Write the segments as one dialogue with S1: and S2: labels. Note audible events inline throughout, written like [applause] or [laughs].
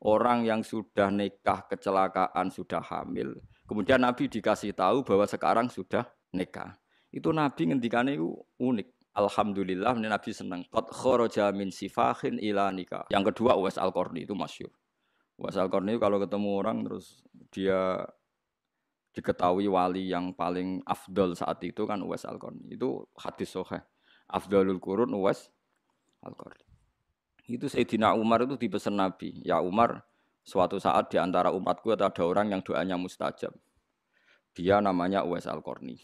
S1: Orang yang sudah nikah kecelakaan, sudah hamil. Kemudian Nabi dikasih tahu bahwa sekarang sudah nikah. Itu Nabi ngendikannya itu unik. Alhamdulillah ini Nabi seneng. kot si min sifahin ila nikah. Yang kedua Uwais al itu masyur Uwais al itu kalau ketemu orang terus dia diketahui wali yang paling afdol saat itu kan Uwais al Itu hadis soheh. afdolul kurun Uwais al -Qurni. Itu Sayyidina Umar itu dipesan Nabi. Ya Umar, suatu saat di antara umatku ada orang yang doanya mustajab. Dia namanya Uwais Al-Qarni.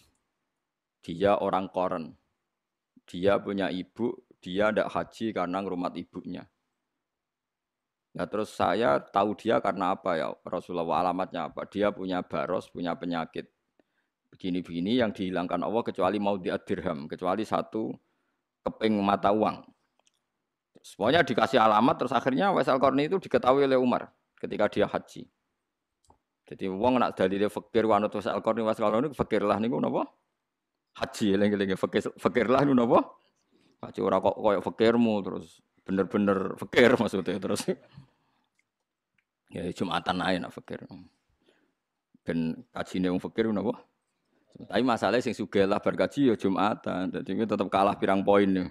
S1: Dia orang koren. Dia punya ibu, dia tidak haji karena ngerumat ibunya. Ya terus saya tahu dia karena apa ya Rasulullah alamatnya apa? Dia punya baros, punya penyakit begini-begini yang dihilangkan Allah kecuali mau diadirham, kecuali satu keping mata uang. Semuanya dikasih alamat terus akhirnya Waisal Qarni itu diketahui oleh Umar ketika dia haji. Jadi uang nak dari dia fakir wanut Waisal Qarni Waisal Qarni fakirlah nih gua. Haji lagi lagi fakir fakirlah nih gua. Haji orang kok fakirmu terus bener-bener fakir maksudnya terus. ya Jumatan aja nak fakir. Ben kajine yang fakir gua. Tapi masalahnya sing sugelah lah berkaji ya Jumatan. Jadi tetap kalah pirang poin nih. Ya.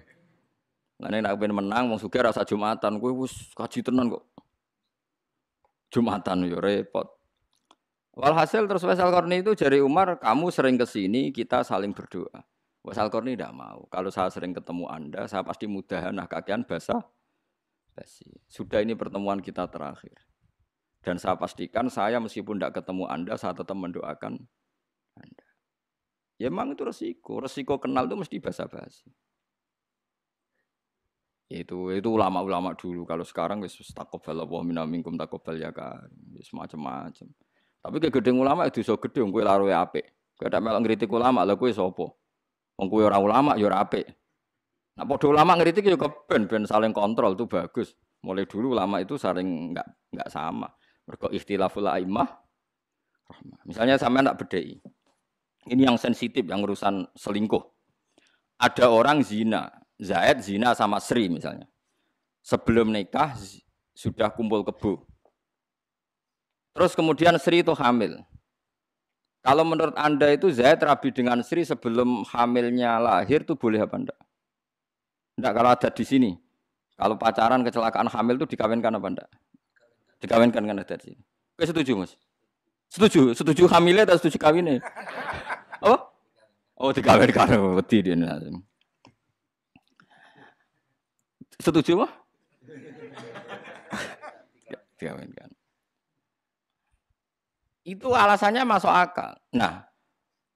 S1: Nanti nak pengen menang mau suka rasa Jumatan, gue wis kaji tenan kok. Jumatan yo repot. Walhasil terus Faisal Korni itu jari Umar, kamu sering kesini, kita saling berdoa. Faisal Korni tidak mau. Kalau saya sering ketemu Anda, saya pasti mudah nah kakian basah. Basi. Sudah ini pertemuan kita terakhir. Dan saya pastikan saya meskipun tidak ketemu Anda, saya tetap mendoakan Anda. Ya emang itu resiko. Resiko kenal itu mesti basa-basi. Itu itu ulama-ulama dulu. Kalau sekarang wis takobal Allah minum minkum takobal ya kan. Wis macam-macam. Tapi kegedeng ulama itu ya so gedeng kowe laroe apik. Kowe tak melok ngiritik ulama lha kue sopo Wong kowe ulama yo ya ape apik. Nah padha ulama ngiritik juga ya keben ben saling kontrol itu bagus. Mulai dulu ulama itu saling enggak enggak sama. berko ikhtilaful a'immah Misalnya sama anak bedhei. Ini yang sensitif, yang urusan selingkuh. Ada orang zina, Zaid zina sama Sri misalnya. Sebelum nikah sudah kumpul kebu. Terus kemudian Sri itu hamil. Kalau menurut Anda itu Zaid rabi dengan Sri sebelum hamilnya lahir itu boleh apa enggak? Enggak kalau ada di sini. Kalau pacaran kecelakaan hamil itu dikawinkan apa enggak? Dikawinkan kan ada di sini. Oke setuju mas? Setuju? Setuju hamilnya atau setuju kawinnya? [laughs] Apa? Oh dikawinkan. Oh, wedi dia. Setuju wah? [laughs] Diaminkan. Itu alasannya masuk akal. Nah,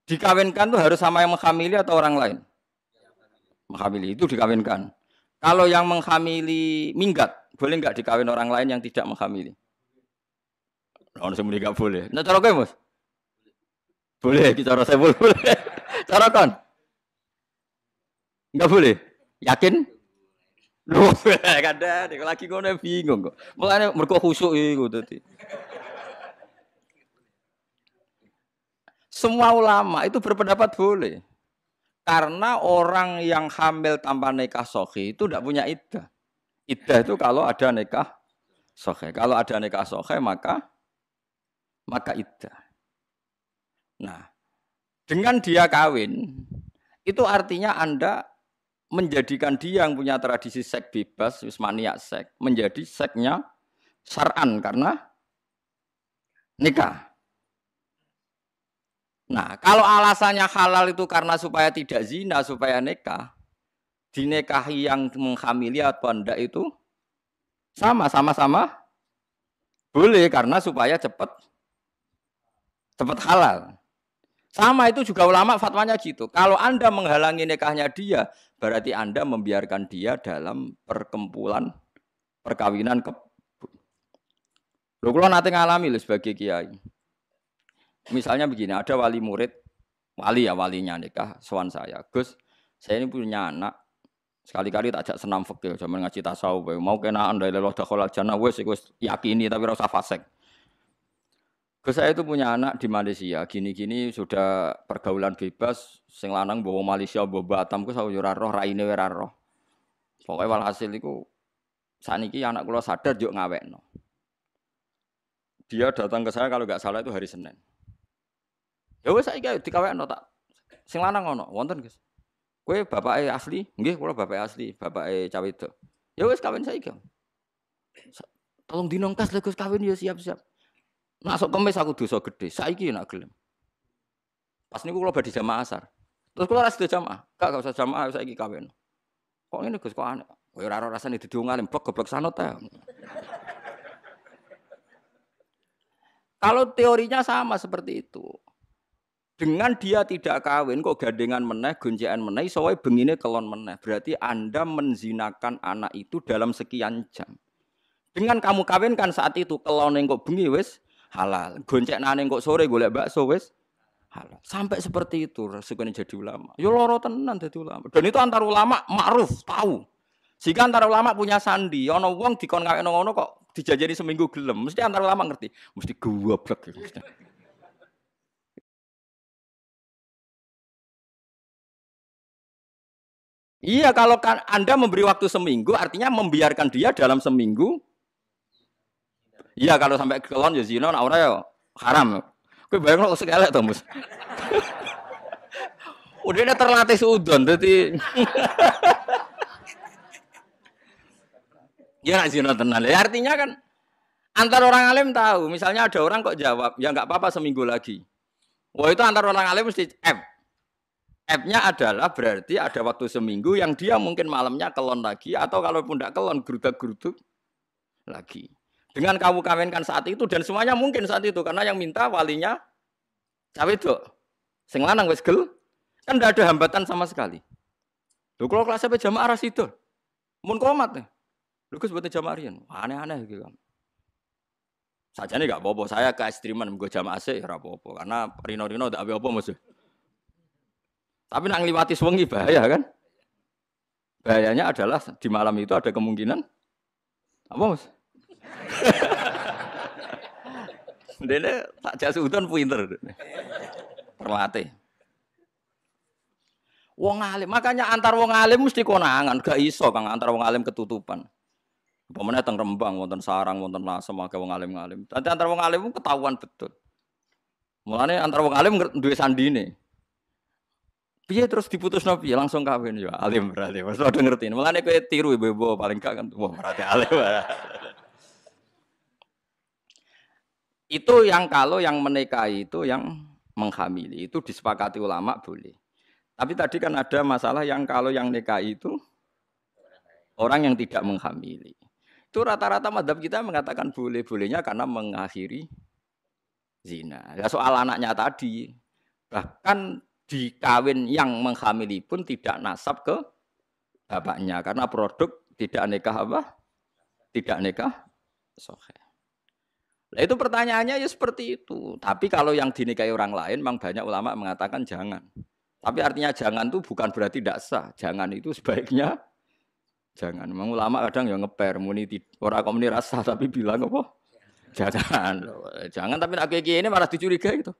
S1: dikawinkan tuh harus sama yang menghamili atau orang lain? Menghamili itu dikawinkan. Kalau yang menghamili minggat, boleh nggak dikawin orang lain yang tidak menghamili? Orang semuanya nggak boleh. Nah, cara gue Boleh, kita rasa boleh. [laughs] Cara kan? Nggak boleh. Yakin? [laughs] kadang nek lagi nih ya bingung kok. Mulane mergo khusuk itu tadi Semua ulama itu berpendapat boleh. Karena orang yang hamil tanpa nikah sohi itu tidak punya iddah. Iddah itu kalau ada nikah sohi. Kalau ada nikah sohi maka maka iddah. Nah, dengan dia kawin itu artinya Anda menjadikan dia yang punya tradisi sek bebas, wismania sek, menjadi seknya saran karena nikah. Nah, kalau alasannya halal itu karena supaya tidak zina, supaya nikah, dinikahi yang menghamili atau anda itu sama, sama-sama boleh karena supaya cepat cepat halal. Sama itu juga ulama fatwanya gitu. Kalau Anda menghalangi nikahnya dia, berarti Anda membiarkan dia dalam perkumpulan perkawinan ke Lho kula nate ngalami lho sebagai kiai. Misalnya begini, ada wali murid, wali ya walinya nikah sowan saya. Gus, saya ini punya anak sekali-kali tak ajak senam fakir, zaman ngaji tasawuf, mau kenaan dari Allah dakhala jannah wes, yakin yakini tapi rasa fasek. Gus saya itu punya anak di Malaysia, gini-gini sudah pergaulan bebas, sing lanang bawa Malaysia, bawa Batam, gue sahur roh, raine ora roh. Pokoknya walhasil itu ini anak kula sadar ngawek no. Dia datang ke saya kalau nggak salah itu hari Senin. Ya wes saya kawek no tak. Sing lanang ono, wonten Gus. bapak bapake asli? Nggih, kula bapak asli, bapake cawe itu. Ya wes kawin saya saiki. Tolong dinongkas lah Gus kawin ya siap-siap. Masuk kemis aku dosa gede, saiki nak gelem. Pas niku kula badhe jamaah asar. Terus kula ras jamaah, gak gak usah jamaah saiki kawin. Kok ngene Gus kok aneh. Kowe ora rasane dadi wong alim, blok goblok sanot ta. Kalau teorinya sama seperti itu. Dengan dia tidak kawin kok gandengan meneh, gonjekan meneh, soalnya bengine kelon meneh. Berarti Anda menzinakan anak itu dalam sekian jam. Dengan kamu kawinkan saat itu kelon kok bengi wis halal. Gonceng nane kok sore golek bakso wis halal. Sampai seperti itu resikonya jadi ulama. Yo ya loro tenan jadi ulama. Dan itu antar ulama ma'ruf, tahu. Sehingga antar ulama punya sandi. Ono wong dikon kawin ngono kok dijajani seminggu gelem. Mesti antar ulama ngerti. Mesti goblok. Ya, mesti. Iya, kalau kan Anda memberi waktu seminggu, artinya membiarkan dia dalam seminggu Iya kalau sampai kelon ya zina, nak ora ya haram. Kowe bayangno usik elek to, Mus. [laughs] Udine terlatih sudon dadi [laughs] Ya nak zina tenan. Ya artinya kan antar orang alim tahu. Misalnya ada orang kok jawab, ya nggak apa-apa seminggu lagi. Wah itu antar orang alim mesti F. F-nya adalah berarti ada waktu seminggu yang dia mungkin malamnya kelon lagi atau kalaupun tidak kelon gerudak gerutu lagi. Dengan kamu kawinkan saat itu dan semuanya mungkin saat itu karena yang minta walinya cawe itu. Sing lanang wis gel, kan tidak ada hambatan sama sekali. Lho kalau kelas sampai jamaah arah situ. Mun komat. Lho Gus buat jamaah rian. Aneh-aneh gitu kan. Saja nih gak bobo Saya ke ekstriman gue jamaah sih ya bobo Karena rino-rino tidak apa musuh. Tapi nang liwati swengi bahaya kan? Bahayanya adalah di malam itu ada kemungkinan apa musuh Dene tak jak sudon pinter. Terlatih. Wong alim, makanya antar wong alim mesti konangan, gak iso kang antar wong alim ketutupan. Pemene teng Rembang wonten sarang wonten lasem akeh wong alim-alim. Nanti antar wong alim ketahuan betul. Mulane antar wong alim duwe sandine. Piye terus diputus nabi langsung kawin ya alim berarti. maksudnya padha ngerti. Mulane kowe tiru ibu-ibu paling gak kan wah berarti alim. Itu yang kalau yang menikahi itu yang menghamili itu disepakati ulama boleh. Tapi tadi kan ada masalah yang kalau yang nikahi itu orang yang tidak menghamili. Itu rata-rata madhab kita mengatakan boleh-bolehnya karena mengakhiri zina. Ya soal anaknya tadi. Bahkan di kawin yang menghamili pun tidak nasab ke bapaknya karena produk tidak nikah apa? Tidak nikah sohe. Nah, itu pertanyaannya ya seperti itu. Tapi kalau yang dinikahi orang lain, memang banyak ulama mengatakan jangan. Tapi artinya jangan itu bukan berarti tidak sah. Jangan itu sebaiknya jangan. Memang ulama kadang yang ngeper, muni orang komuni rasa [laughs] tapi bilang apa? Jangan, jangan. Tapi nak kayak ini malah dicurigai gitu.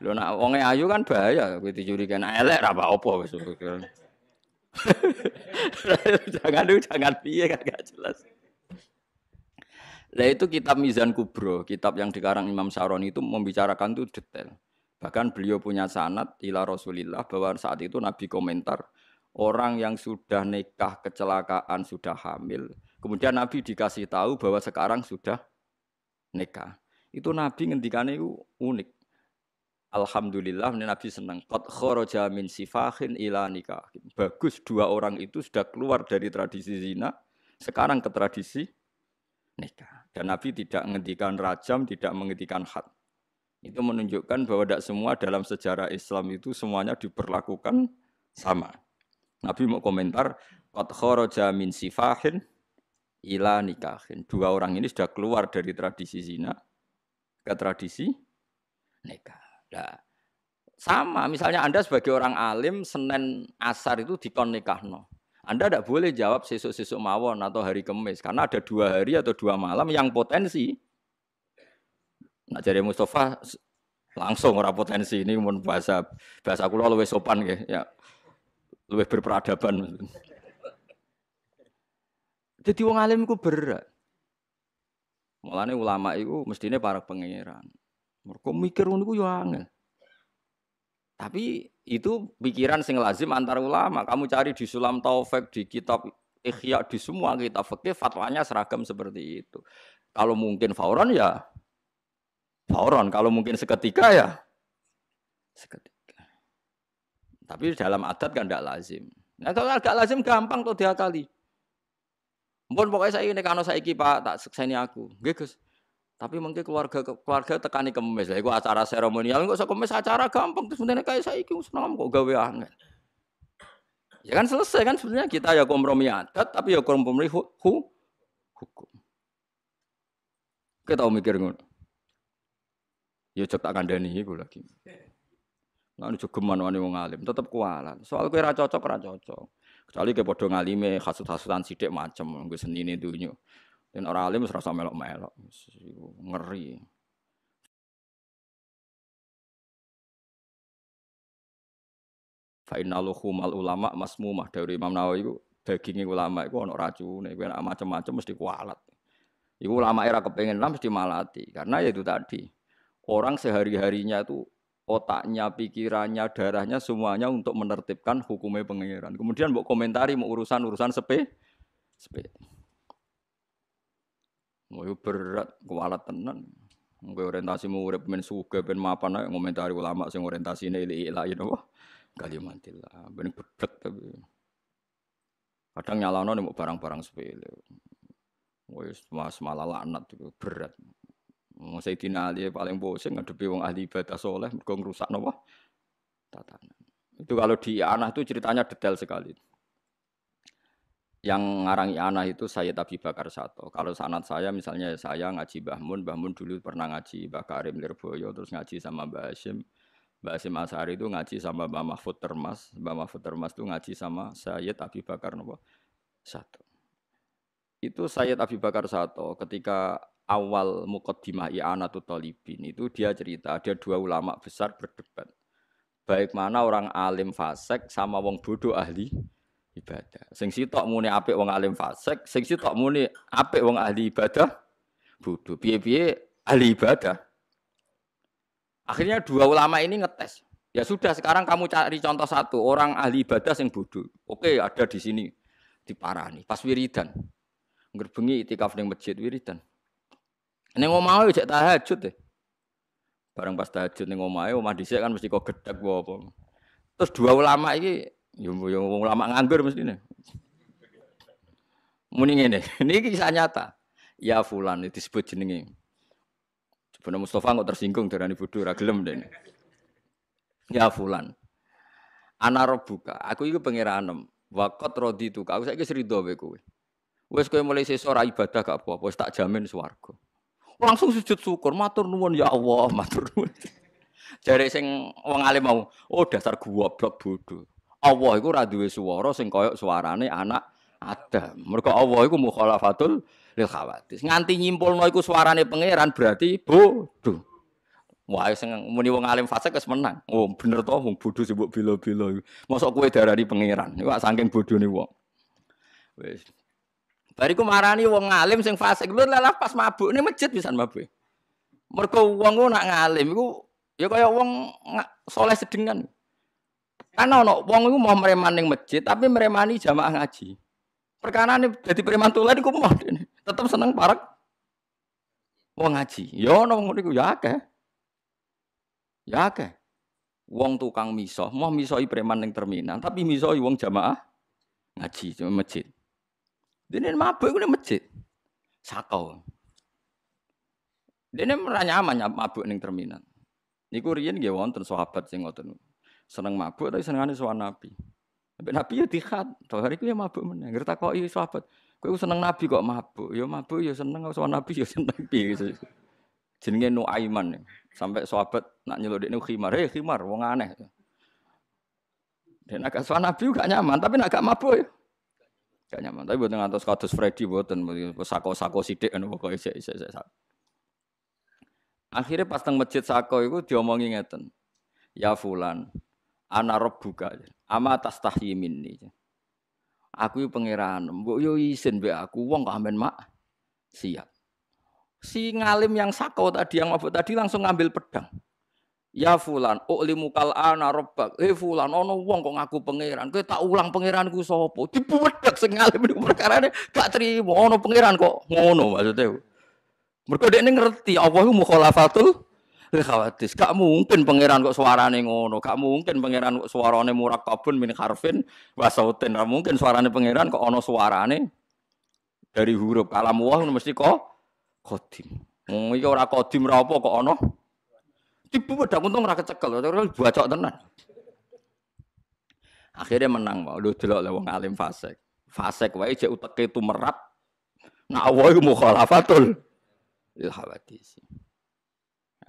S1: Lo nak wonge ayu kan bahaya, gue dicurigai. Nah elek apa apa besok. [laughs] jangan dulu, jangan piye kan gak jelas. Lah itu kitab Mizan Kubro, kitab yang dikarang Imam saron itu membicarakan itu detail. Bahkan beliau punya sanat ila Rasulillah bahwa saat itu Nabi komentar orang yang sudah nikah kecelakaan sudah hamil. Kemudian Nabi dikasih tahu bahwa sekarang sudah nikah. Itu Nabi ngendikane itu unik. Alhamdulillah Nabi senang. Kot khoroja min sifahin ila nikah. Bagus dua orang itu sudah keluar dari tradisi zina, sekarang ke tradisi nikah. Dan Nabi tidak menghentikan rajam, tidak menghentikan had. Itu menunjukkan bahwa tidak semua dalam sejarah Islam itu semuanya diperlakukan sama. Nabi mau komentar, Qad kharaja min sifahin ila nikahin. Dua orang ini sudah keluar dari tradisi zina ke tradisi nikah. Nah, sama misalnya Anda sebagai orang alim Senin Asar itu dikon nikahno. Anda tidak boleh jawab sesuk-sesuk mawon atau hari kemis karena ada dua hari atau dua malam yang potensi. Nah jadi Mustafa langsung orang potensi ini mun bahasa bahasa kula luwih sopan nggih ya. Luwih berperadaban. Jadi wong alimku berat. Mulane ulama itu mestinya para pangeran. Mereka mikir ngono iku Tapi itu pikiran sing lazim antar ulama. Kamu cari di Sulam Taufik, di kitab Ikhya, di semua kitab fikih fatwanya seragam seperti itu. Kalau mungkin fauron ya fauron, kalau mungkin seketika ya seketika. Tapi dalam adat kan tidak lazim. Nah kalau agak lazim gampang tuh diakali. mohon pokoknya saya ini karena saya pak tak ini aku, gitu. Tapi mungkin keluarga keluarga tekani kemis lah. Iku acara seremonial enggak usah kemis acara gampang terus sebenarnya kayak saya ikut senam kok gawe angin. Ya kan selesai kan sebenarnya kita ya kompromi adat tapi ya kompromi hu, hu, hukum. Kita tahu mikir ngono. Ya cek tak kandani iku lagi. Nah, anu jogeman wani wong alim tetep kualan. Soal kue raja cocok raja cocok. Kecuali ke alime, ngalime hasut-hasutan macam macem seni ini dunia. Dan orang alim serasa melok-melok. Ngeri. Fa'inna al ulama masmumah. Dari Imam Nawawi itu dagingnya ulama itu ada racun. Itu macam-macam mesti kualat. Itu ulama era kepengen lah mesti malati. Karena ya itu tadi. Orang sehari-harinya itu otaknya, pikirannya, darahnya semuanya untuk menertibkan hukumnya pengiran. Kemudian mau komentari mau urusan-urusan sepe, sepe. Ngoyo oh, iya, berat kualat tenan. Engko orientasimu urip men sugih ben mapan ae ngomentari ulama sing orientasine ili ilahi ya napa? mantilah, Ben berat tapi. Kadang nyalano mau barang-barang sepele. Wis mas malah laknat berat. Wong Sayyidina Ali paling bosen ngadepi wong ahli ibadah soleh mergo ngrusak nopo. Tatanan. Itu kalau di anak tuh ceritanya detail sekali. Yang ngarangi anak itu saya Abi Bakar satu. Kalau sanat saya misalnya saya ngaji Bahmun, Bahmun dulu pernah ngaji Bakarim Lirboyo, terus ngaji sama Mbah Hashim. Mbah Hashim Asari itu ngaji sama Mbah Mahfud Termas. Mbah Mahfud Termas itu ngaji sama saya Abi Bakar nopo satu. Itu Sayyid Abi Bakar Sato ketika awal Iana I'anatul Talibin itu dia cerita ada dua ulama besar berdebat. Baik mana orang alim fasek sama wong bodoh ahli ibadah. Sing sitok muni apik wong alim fasik, sing sitok muni apik wong ahli ibadah bodoh. Piye-piye ahli ibadah. Akhirnya dua ulama ini ngetes. Ya sudah sekarang kamu cari contoh satu orang ahli ibadah yang bodoh. Oke ada di sini di Parani pas wiridan. Ngerbengi itikaf ning masjid wiridan. Ning omah ae jek tahajud deh. Barang pas tahajud ning omahe omah dhisik kan mesti kok gedhek apa. Terus dua ulama ini Yo yo wong lama nganggur mesti ne. Muni ngene, [laughs] niki kisah nyata. Ya fulan disebut jenenge. Jebule Mustafa kok tersinggung derani bodho ora gelem dene. Ya fulan. Ana rebuka, aku iku pangeranem. Wakot rodi itu, aku saya kisri dobe kowe. Wes kowe mulai sesor ibadah gak apa-apa, wes tak jamin suwargo. Langsung sujud syukur, matur nuwun ya Allah, matur nuwun. [laughs] Jadi sing wong alim mau, oh dasar gua blok bodoh. Allah iku ora duwe swara sing kaya suarane anak Adam. Mergo Allah iku mukhalafatul lil khawatis. Nganti nyimpulno iku suarane pangeran berarti bodho. Wae sing muni wong alim fasik wis menang. Oh, bener to wong bodho sing mbok bela-bela iku. Mosok kowe diarani pangeran. Iku saking bodhone wong. Wis. Bariku marani wong alim sing fasik lur pas mabuk ini masjid bisa mabuk. Mergo wong ngono nak ngalim iku ya kaya wong soleh sedengan. Karena ono wong iku mau ning masjid tapi meremani jamaah ngaji. Perkara ini jadi preman tulen iku mau tetep seneng parek wong ngaji. Ya ono wong iku ya akeh. Ya akeh. Wong tukang miso, mau misoi preman ning terminal tapi misoi wong jamaah ngaji cuma masjid. Dene mabuk iku masjid. Sakau. Dene meranya nyaman mabuk ning terminal. Niku riyen nggih wonten sahabat sing ngoten. Seneng mabuk tapi senengane sowan Nabi. Tapi Nabi ya dikat, toh hari ya mabuk mana, Ngerti iya sahabat, kok seneng Nabi kok mabuk? Ya mabuk ya seneng sowan Nabi ya seneng nabi. gitu. Jenenge nu aiman, Sampai sahabat nak dek dekne khimar, "Hei khimar, wong aneh." Dan agak sowan Nabi gak nyaman, tapi nak gak mabuk ya. Gak nyaman. Tapi buat ngantos kados Freddy buat buatan, sako-sako sidik anu pokoknya isek isek isek Akhirnya pas teng masjid sako itu diomongi ngeten. Ya fulan, ana rabbuka ya. ama tastahyi minni ya. aku pengiran, pangeran mbok yo izin mbek aku wong kok amen mak siap si ngalim yang sakau tadi yang mabuk tadi langsung ngambil pedang ya fulan ulimu kal ana rabbak eh fulan ono wong kok ngaku pangeran kowe tak ulang pangeranku sapa dibuwedhek sing ngalim perkara perkarane gak trimo ono pangeran kok ngono maksudnya mergo dekne ngerti Allah iku mukhalafatul khawatir, gak mungkin pangeran kok suarane ngono, gak mungkin pangeran kok suarane murak kabun min harfin wa sautin. Gak mungkin suarane pangeran kok ono suarane dari huruf. Kalam wah mesti kok kodim. Wong iki ora kodim ora apa kok Ono, Tipu pedang untung ora kecekel, terus bacok tenan. Akhirnya menang mau lu delok le wong alim fasik. Fasik wae cek uteke tumerat. Nak wae mukhalafatul khawatir sih.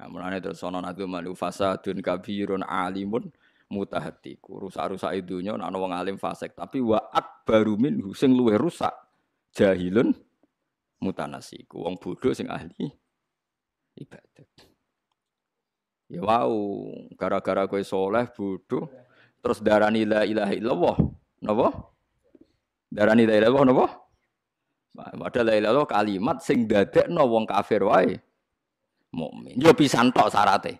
S1: Nah, mulane terus ana nadu malu fasadun kabirun alimun mutahatiku. Rusak-rusak idunya e ana wong alim fasik, tapi wa akbaru min sing luwe rusak jahilun mutanasiku. Wong bodoh sing ahli ibadat. Ya wow, gara-gara kowe soleh bodoh terus darani la ilaha illallah. Napa? Darani la ilaha illallah napa? Padahal la ilaha kalimat sing dadekno wong kafir wae. mukmin. Yo pisan tok syaraté.